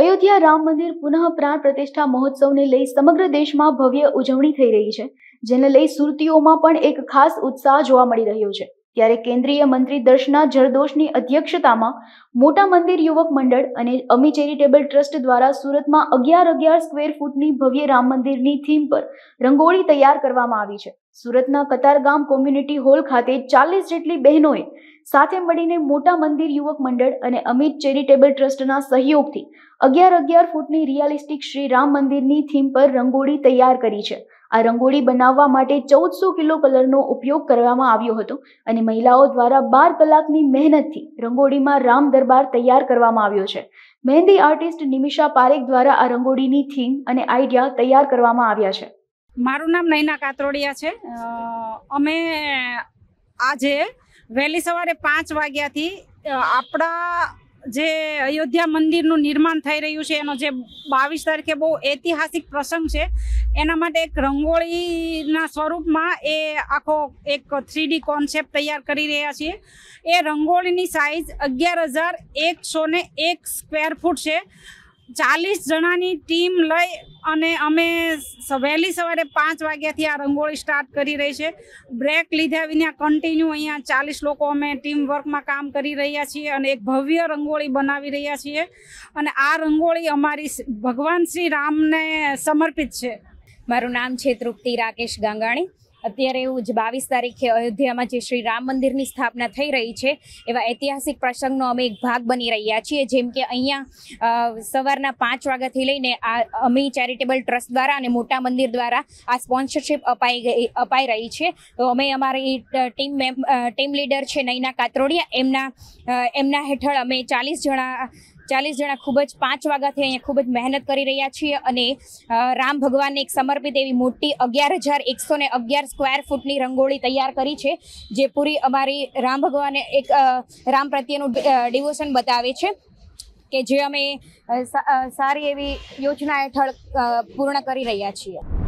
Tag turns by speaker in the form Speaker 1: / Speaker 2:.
Speaker 1: અયોધ્યા રામ મંદિર પુનઃ પ્રાણ પ્રતિષ્ઠા મહોત્સવને લઈ સમગ્ર દેશમાં ભવ્ય ઉજવણી થઈ રહી છે જેને લઈ સુરતીઓમાં પણ એક ખાસ ઉત્સાહ જોવા મળી રહ્યો છે ત્યારે કેન્દ્રીય મંત્રી દર્શના જરદોશની અધ્યક્ષતામાં મોટા મંદિર યુવક મંડળ અને અમી ચેરિટેબલ ટ્રસ્ટ દ્વારા સુરતમાં અગિયાર અગિયાર સ્ક્વેર ફૂટની ભવ્ય રામ મંદિરની થીમ પર રંગોળી તૈયાર કરવામાં આવી છે સુરતના કતારગામ કોમ્યુનિટી હોલ ખાતે ચાલીસ જેટલી બહેનોએ સાથે મળીને મોટા મંદિર યુવક મંડળ અને અમિત ચેરિટેબલ ટ્રસ્ટના સહયોગથી અગિયાર અગિયાર ફૂટની રિયાલિસ્ટિક શ્રી રામ મંદિરની થીમ પર રંગોળી તૈયાર કરી છે આ રંગોળી બનાવવા માટે ચૌદસો કિલો કલરનો ઉપયોગ કરવામાં આવ્યો હતો અને મહિલાઓ દ્વારા બાર કલાકની મહેનતથી રંગોળીમાં રામ દરબાર તૈયાર કરવામાં આવ્યો છે મહેંદી આર્ટિસ્ટ નિમિષા પારેખ દ્વારા આ રંગોળીની થીમ અને આઈડિયા તૈયાર કરવામાં આવ્યા છે મારું નામ નૈના કાતરોડિયા છે અમે આજે વહેલી
Speaker 2: સવારે પાંચ વાગ્યાથી આપણા જે અયોધ્યા મંદિરનું નિર્માણ થઈ રહ્યું છે એનો જે બાવીસ તારીખે બહુ ઐતિહાસિક પ્રસંગ છે એના માટે એક રંગોળીના સ્વરૂપમાં એ આખો એક થ્રીડી કોન્સેપ્ટ તૈયાર કરી રહ્યા છીએ એ રંગોળીની સાઇઝ અગિયાર હજાર એકસો ને એક સ્ક્વેર ફૂટ છે ચાલીસ જણાની ટીમ લઈ અને અમે વહેલી સવારે પાંચ વાગ્યાથી આ રંગોળી સ્ટાર્ટ કરી રહી છે બ્રેક લીધા વિના કન્ટિન્યુ અહીંયા ચાલીસ લોકો અમે ટીમ વર્કમાં કામ કરી રહ્યા છીએ અને એક ભવ્ય રંગોળી બનાવી રહ્યા છીએ અને આ રંગોળી અમારી ભગવાન શ્રી રામને સમર્પિત છે મારું નામ છે તૃપ્તિ
Speaker 3: રાકેશ ગાંગાણી અત્યારે એવું જ બાવીસ તારીખે અયોધ્યામાં જે શ્રી રામ મંદિરની સ્થાપના થઈ રહી છે એવા ઐતિહાસિક પ્રસંગનો અમે એક ભાગ બની રહ્યા છીએ જેમ કે અહીંયા સવારના પાંચ વાગ્યાથી લઈને આ અમી ચેરિટેબલ ટ્રસ્ટ દ્વારા અને મોટા મંદિર દ્વારા આ સ્પોન્સરશિપ અપાઈ ગઈ અપાઈ રહી છે તો અમે અમારી ટીમ મેમ ટીમ લીડર છે નૈના કાતરોડિયા એમના એમના હેઠળ અમે ચાલીસ જણા ચાલીસ જણા ખૂબ જ પાંચ વાગ્યાથી અહીંયા ખૂબ જ મહેનત કરી રહ્યા છીએ અને રામ ભગવાનને એક સમર્પિત એવી મોટી અગિયાર હજાર એકસો ને અગિયાર સ્ક્વેર ફૂટની રંગોળી તૈયાર કરી છે જે પૂરી અમારી રામ ભગવાને એક રામ પ્રત્યેનું ડિવોશન બતાવે છે કે જે અમે સારી એવી યોજના હેઠળ પૂર્ણ કરી રહ્યા છીએ